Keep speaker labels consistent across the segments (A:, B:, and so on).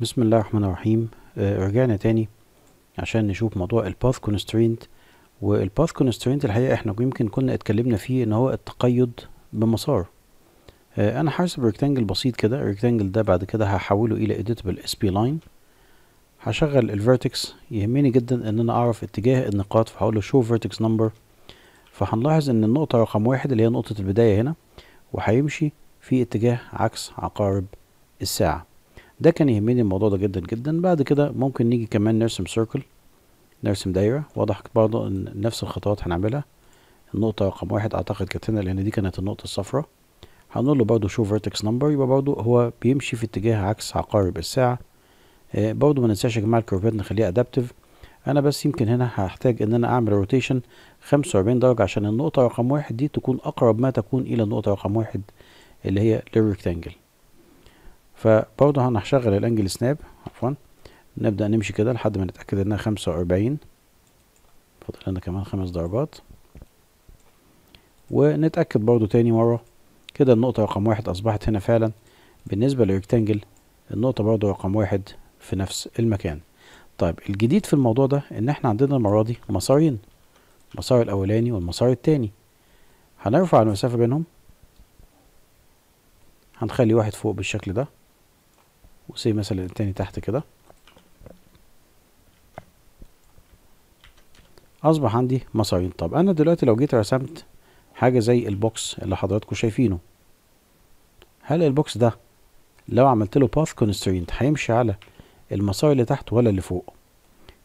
A: بسم الله الرحمن الرحيم آه رجعنا تاني عشان نشوف موضوع الباث كونسترينت والباث كونسترينت الحقيقه احنا يمكن كنا اتكلمنا فيه ان هو التقيد بمسار آه انا حاسب ريكتانجل بسيط كده الريكتانجل ده بعد كده هحوله الى اديتبل اس بي لاين هشغل الفيرتكس يهمني جدا ان انا اعرف اتجاه النقاط فهقول له شو فيرتكس نمبر فهنلاحظ ان النقطه رقم واحد اللي هي نقطه البدايه هنا وهيمشي في اتجاه عكس عقارب الساعه ده كان يهمني الموضوع ده جدا جدا بعد كده ممكن نيجي كمان نرسم سيركل نرسم دايرة واضح برضه ان نفس الخطوات هنعملها النقطة رقم واحد اعتقد كانت هنا لان دي كانت النقطة الصفراء هنقول له برضه شو فيرتكس نمبر يبقى برضه هو بيمشي في اتجاه عكس عقارب الساعة آه برضه ما ننساش يا جماعة الكوربات نخليها ادابتيف انا بس يمكن هنا هحتاج ان انا اعمل روتيشن 45 درجة عشان النقطة رقم واحد دي تكون اقرب ما تكون الى النقطة رقم واحد اللي هي للريكتانجل فبرضه هنشغل الانجل سناب عفوا نبدأ نمشي كده لحد ما نتأكد انها خمسة واربعين فاضل لنا كمان خمس ضربات ونتأكد برضه تاني مرة كده النقطة رقم واحد أصبحت هنا فعلا بالنسبة للريكتانجل النقطة برضه رقم واحد في نفس المكان طيب الجديد في الموضوع ده ان احنا عندنا المرة دي مسارين المسار الأولاني والمسار التاني هنرفع المسافة بينهم هنخلي واحد فوق بالشكل ده وسي مثلا التاني تحت كده اصبح عندي مسارين طب انا دلوقتي لو جيت رسمت حاجه زي البوكس اللي حضراتكم شايفينه هل البوكس ده لو عملت له باث كونسترينت هيمشي على المسار اللي تحت ولا اللي فوق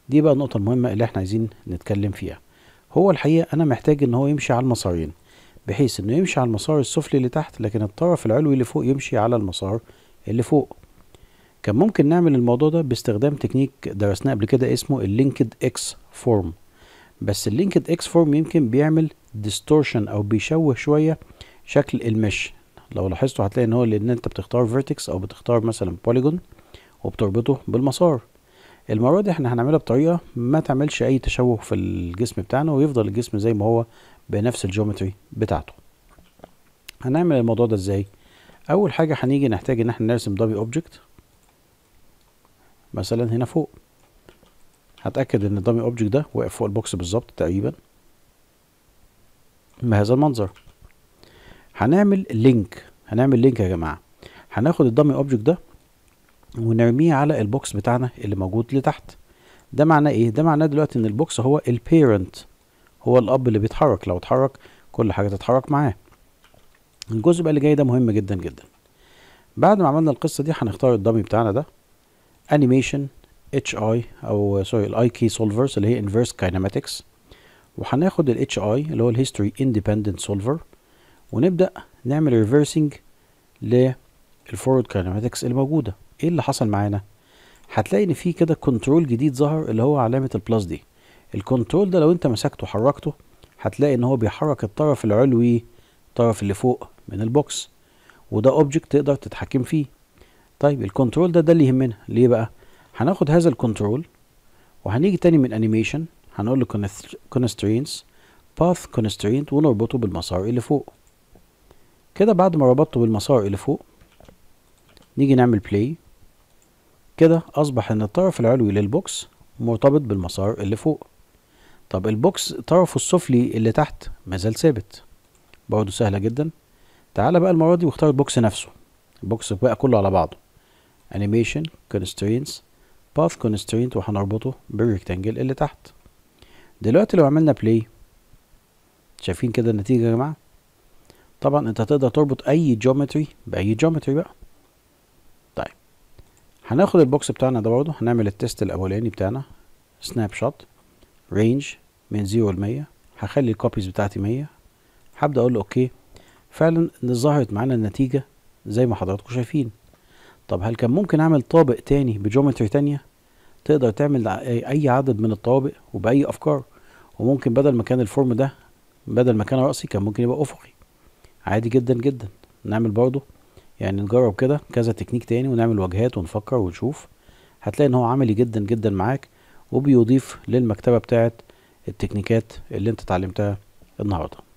A: دي بقى النقطه المهمه اللي احنا عايزين نتكلم فيها هو الحقيقه انا محتاج ان هو يمشي على المسارين بحيث انه يمشي على المسار السفلي اللي تحت لكن الطرف العلوي اللي فوق يمشي على المسار اللي فوق كان ممكن نعمل الموضوع ده باستخدام تكنيك درسناه قبل كده اسمه اللينكد اكس فورم بس اللينكد اكس فورم يمكن بيعمل ديستورشن او بيشوه شويه شكل المش لو لاحظتوا هتلاقي ان هو لان انت بتختار فيرتكس او بتختار مثلا بوليجون وبتربطه بالمسار المره دي احنا هنعملها بطريقه ما تعملش اي تشوه في الجسم بتاعنا ويفضل الجسم زي ما هو بنفس الجيومتري بتاعته هنعمل الموضوع ده ازاي اول حاجه هنيجي نحتاج ان احنا نرسم دبي اوبجكت مثلا هنا فوق هتأكد ان الدامي اوبجكت ده واقف فوق البوكس بالظبط تقريبا بهذا المنظر هنعمل لينك هنعمل لينك يا جماعة هناخد الدامي اوبجكت ده ونرميه على البوكس بتاعنا اللي موجود لتحت ده معناه ايه ده معناه دلوقتي ان البوكس هو البيرنت هو الاب اللي بيتحرك لو اتحرك كل حاجه تتحرك معاه الجزء بقى اللي جاي ده مهم جدا جدا بعد ما عملنا القصه دي هنختار الدامي بتاعنا ده انيميشن اتش اي او سوري الاي كي سولفرز اللي هي انفرس كاينماتكس وهناخد الاتش اي اللي هو الهيستوري اندبندنت سولفر ونبدا نعمل ريفرسنج للفورورد كاينماتكس الموجوده ايه اللي حصل معانا هتلاقي ان في كده كنترول جديد ظهر اللي هو علامه البلس دي الكنترول ده لو انت مسكته وحركته هتلاقي ان هو بيحرك الطرف العلوي الطرف اللي فوق من البوكس وده اوبجكت تقدر تتحكم فيه طيب الكنترول ده ده اللي يهمنا ليه بقى هناخد هذا الكنترول وهنيجي تاني من انيميشن هنقول له constraints باث constraint ونربطه بالمسار اللي فوق كده بعد ما ربطته بالمسار اللي فوق نيجي نعمل بلاي كده اصبح ان الطرف العلوي للبوكس مرتبط بالمسار اللي فوق طب البوكس طرفه السفلي اللي تحت مازال ثابت برضه سهله جدا تعالى بقى المره دي واختار البوكس نفسه البوكس بقى كله على بعضه animation constraints path constraint وهنربطه بالريكتانجل اللي تحت دلوقتي لو عملنا play شايفين كده النتيجة يا جماعة طبعا انت هتقدر تربط اي جيومتري باي جيومتري بقى طيب هناخد البوكس بتاعنا ده برضه هنعمل التست الاولاني بتاعنا سناب شوت رينج من 0 ل 100 هخلي الكوبيز بتاعتي 100 هبدا اقول اوكي فعلا ظهرت معانا النتيجه زي ما حضراتكم شايفين طب هل كان ممكن اعمل طابق تاني بجومتري تانية تقدر تعمل اي عدد من الطوابق وباي افكار وممكن بدل ما كان الفورم ده بدل ما كان رأسي كان ممكن يبقى افقي عادي جدا جدا نعمل برضه يعني نجرب كده كذا تكنيك تاني ونعمل واجهات ونفكر ونشوف هتلاقي ان هو عملي جدا جدا معاك وبيضيف للمكتبة بتاعت التكنيكات اللي انت اتعلمتها النهارده